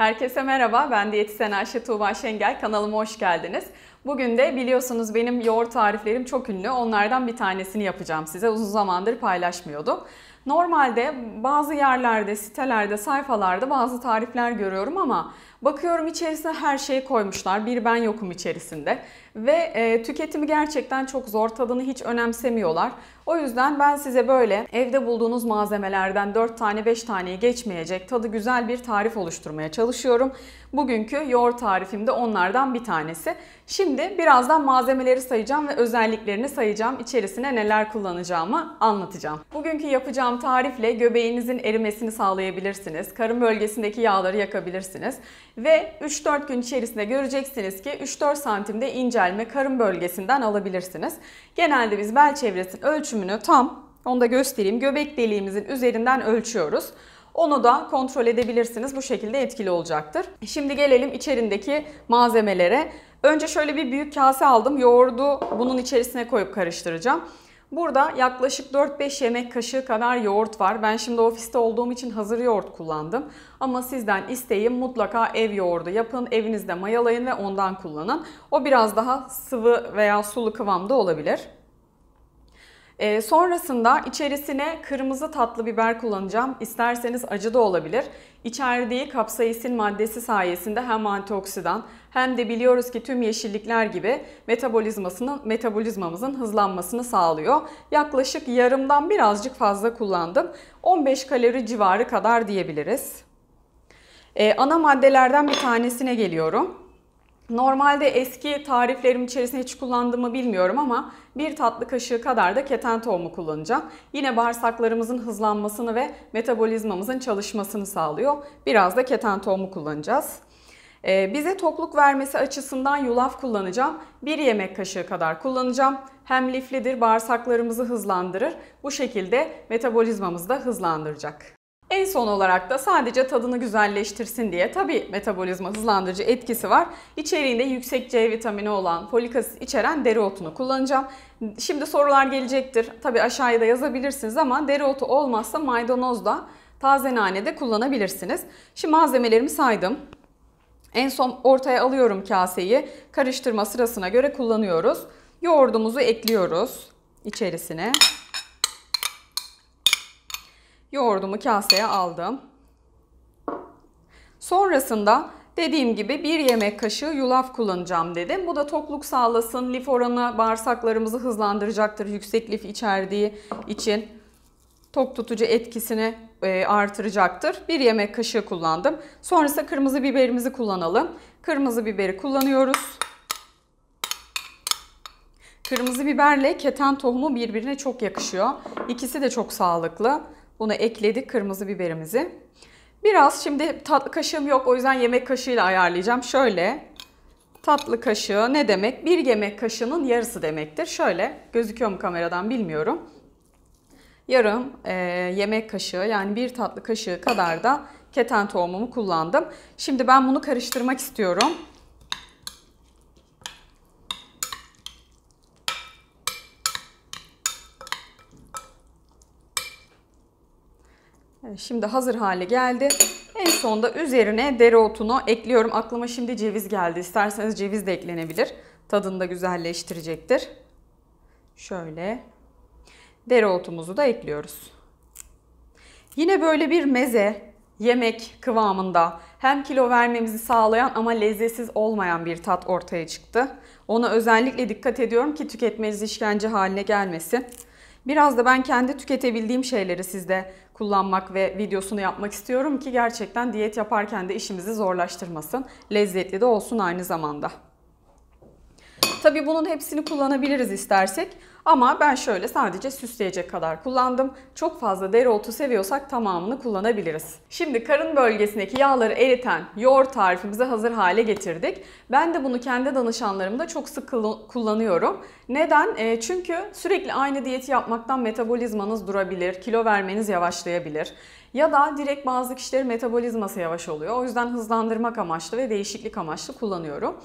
Herkese merhaba, ben diyetisyen Ayşe Tuğba Şengel, kanalıma hoş geldiniz. Bugün de biliyorsunuz benim yoğurt tariflerim çok ünlü, onlardan bir tanesini yapacağım size. Uzun zamandır paylaşmıyordum. Normalde bazı yerlerde, sitelerde, sayfalarda bazı tarifler görüyorum ama bakıyorum içerisine her şeyi koymuşlar. Bir ben yokum içerisinde ve e, tüketimi gerçekten çok zor. Tadını hiç önemsemiyorlar. O yüzden ben size böyle evde bulduğunuz malzemelerden 4 tane 5 taneyi geçmeyecek tadı güzel bir tarif oluşturmaya çalışıyorum. Bugünkü yoğurt tarifim de onlardan bir tanesi. Şimdi birazdan malzemeleri sayacağım ve özelliklerini sayacağım. İçerisine neler kullanacağımı anlatacağım. Bugünkü yapacağım yapacağım tarifle göbeğinizin erimesini sağlayabilirsiniz. Karın bölgesindeki yağları yakabilirsiniz. Ve 3-4 gün içerisinde göreceksiniz ki 3-4 santimde incelme karın bölgesinden alabilirsiniz. Genelde biz bel çevresinin ölçümünü tam, onu da göstereyim, göbek deliğimizin üzerinden ölçüyoruz. Onu da kontrol edebilirsiniz. Bu şekilde etkili olacaktır. Şimdi gelelim içerindeki malzemelere. Önce şöyle bir büyük kase aldım. Yoğurdu bunun içerisine koyup karıştıracağım. Burada yaklaşık 4-5 yemek kaşığı kadar yoğurt var. Ben şimdi ofiste olduğum için hazır yoğurt kullandım. Ama sizden isteğim mutlaka ev yoğurdu yapın, evinizde mayalayın ve ondan kullanın. O biraz daha sıvı veya sulu kıvamda olabilir. Ee, sonrasında içerisine kırmızı tatlı biber kullanacağım. İsterseniz acı da olabilir. İçerdiği kapsaisin maddesi sayesinde hem antioksidan hem de biliyoruz ki tüm yeşillikler gibi metabolizmasının metabolizmamızın hızlanmasını sağlıyor. Yaklaşık yarımdan birazcık fazla kullandım. 15 kalori civarı kadar diyebiliriz. E, ana maddelerden bir tanesine geliyorum. Normalde eski tariflerim içerisinde hiç kullandığımı bilmiyorum ama bir tatlı kaşığı kadar da keten tohumu kullanacağım. Yine bağırsaklarımızın hızlanmasını ve metabolizmamızın çalışmasını sağlıyor. Biraz da keten tohumu kullanacağız. Ee, bize tokluk vermesi açısından yulaf kullanacağım. Bir yemek kaşığı kadar kullanacağım. Hem liflidir, bağırsaklarımızı hızlandırır. Bu şekilde metabolizmamızı da hızlandıracak. En son olarak da sadece tadını güzelleştirsin diye tabi metabolizma hızlandırıcı etkisi var. İçeriğinde yüksek C vitamini olan folik asit içeren dereotunu kullanacağım. Şimdi sorular gelecektir. Tabi aşağıya da yazabilirsiniz ama dereotu olmazsa maydanoz da taze nane de kullanabilirsiniz. Şimdi malzemelerimi saydım. En son ortaya alıyorum kaseyi. Karıştırma sırasına göre kullanıyoruz. Yoğurdumuzu ekliyoruz içerisine yoğurdumu kaseye aldım. Sonrasında dediğim gibi bir yemek kaşığı yulaf kullanacağım dedim. Bu da tokluk sağlasın, lif oranı bağırsaklarımızı hızlandıracaktır yüksek lif içerdiği için. Tok tutucu etkisini e, artıracaktır. Bir yemek kaşığı kullandım. Sonrasında kırmızı biberimizi kullanalım. Kırmızı biberi kullanıyoruz. Kırmızı biberle keten tohumu birbirine çok yakışıyor. İkisi de çok sağlıklı. Bunu ekledik kırmızı biberimizi. Biraz şimdi tatlı kaşığım yok o yüzden yemek kaşığıyla ayarlayacağım. Şöyle tatlı kaşığı ne demek? Bir yemek kaşığının yarısı demektir. Şöyle gözüküyor mu kameradan bilmiyorum. Yarım e, yemek kaşığı yani bir tatlı kaşığı kadar da keten tohumumu kullandım. Şimdi ben bunu karıştırmak istiyorum. Şimdi hazır hale geldi. En sonda üzerine dereotunu ekliyorum. Aklıma şimdi ceviz geldi. İsterseniz ceviz de eklenebilir. Tadını da güzelleştirecektir. Şöyle dereotumuzu da ekliyoruz. Yine böyle bir meze, yemek kıvamında hem kilo vermemizi sağlayan ama lezzetsiz olmayan bir tat ortaya çıktı. Ona özellikle dikkat ediyorum ki tüketmeniz işkence haline gelmesin. Biraz da ben kendi tüketebildiğim şeyleri sizde kullanmak ve videosunu yapmak istiyorum ki gerçekten diyet yaparken de işimizi zorlaştırmasın. Lezzetli de olsun aynı zamanda. Tabii bunun hepsini kullanabiliriz istersek. Ama ben şöyle sadece süsleyecek kadar kullandım. Çok fazla dereotu seviyorsak tamamını kullanabiliriz. Şimdi karın bölgesindeki yağları eriten yoğurt tarifimizi hazır hale getirdik. Ben de bunu kendi danışanlarımda çok sık kullanıyorum. Neden? E, çünkü sürekli aynı diyeti yapmaktan metabolizmanız durabilir, kilo vermeniz yavaşlayabilir. Ya da direkt bazı kişilerin metabolizması yavaş oluyor. O yüzden hızlandırmak amaçlı ve değişiklik amaçlı kullanıyorum.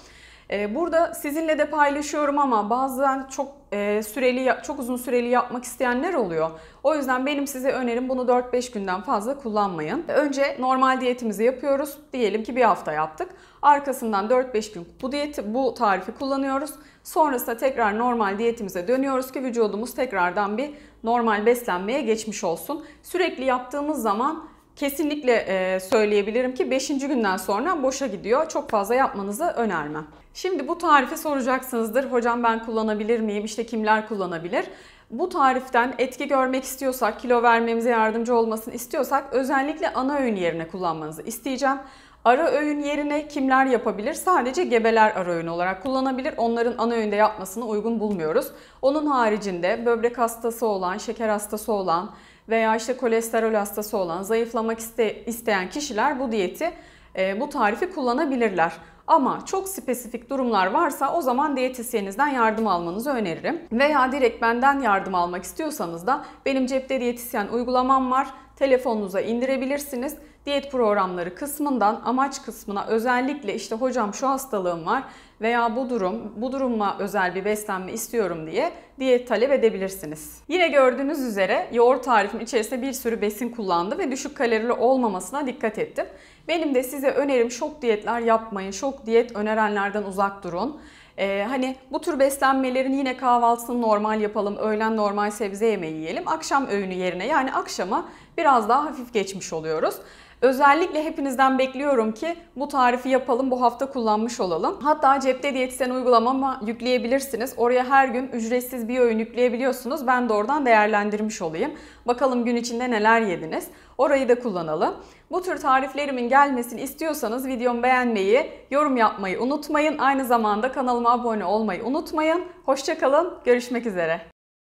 Ee, burada sizinle de paylaşıyorum ama bazen çok e, süreli, çok uzun süreli yapmak isteyenler oluyor. O yüzden benim size önerim bunu 4-5 günden fazla kullanmayın. Önce normal diyetimizi yapıyoruz. Diyelim ki bir hafta yaptık. Arkasından 4-5 gün bu diyeti, bu tarifi kullanıyoruz. Sonrasında tekrar normal diyetimize dönüyoruz ki vücudumuz tekrardan bir normal beslenmeye geçmiş olsun. Sürekli yaptığımız zaman kesinlikle e, söyleyebilirim ki 5. günden sonra boşa gidiyor. Çok fazla yapmanızı önermem. Şimdi bu tarifi soracaksınızdır. Hocam ben kullanabilir miyim? İşte kimler kullanabilir? Bu tariften etki görmek istiyorsak, kilo vermemize yardımcı olmasını istiyorsak özellikle ana öğün yerine kullanmanızı isteyeceğim. Ara öğün yerine kimler yapabilir? Sadece gebeler ara öğün olarak kullanabilir. Onların ana öğünde yapmasını uygun bulmuyoruz. Onun haricinde böbrek hastası olan, şeker hastası olan veya işte kolesterol hastası olan, zayıflamak iste isteyen kişiler bu diyeti, e, bu tarifi kullanabilirler. Ama çok spesifik durumlar varsa o zaman diyetisyeninizden yardım almanızı öneririm. Veya direkt benden yardım almak istiyorsanız da benim cepte diyetisyen uygulamam var. Telefonunuza indirebilirsiniz. Diyet programları kısmından amaç kısmına özellikle işte hocam şu hastalığım var veya bu durum, bu duruma özel bir beslenme istiyorum diye diyet talep edebilirsiniz. Yine gördüğünüz üzere yoğurt tarifim içerisinde bir sürü besin kullandı ve düşük kalorili olmamasına dikkat ettim. Benim de size önerim şok diyetler yapmayın. Şok diyet önerenlerden uzak durun. Ee, hani bu tür beslenmelerin yine kahvaltısını normal yapalım, öğlen normal sebze yemeği yiyelim, akşam öğünü yerine yani akşama biraz daha hafif geçmiş oluyoruz. Özellikle hepinizden bekliyorum ki bu tarifi yapalım, bu hafta kullanmış olalım. Hatta cepte diyetisyen uygulamama yükleyebilirsiniz. Oraya her gün ücretsiz bir öğün yükleyebiliyorsunuz. Ben de oradan değerlendirmiş olayım. Bakalım gün içinde neler yediniz. Orayı da kullanalım. Bu tür tariflerimin gelmesini istiyorsanız videomu beğenmeyi, yorum yapmayı unutmayın. Aynı zamanda kanalıma abone olmayı unutmayın. Hoşçakalın, görüşmek üzere.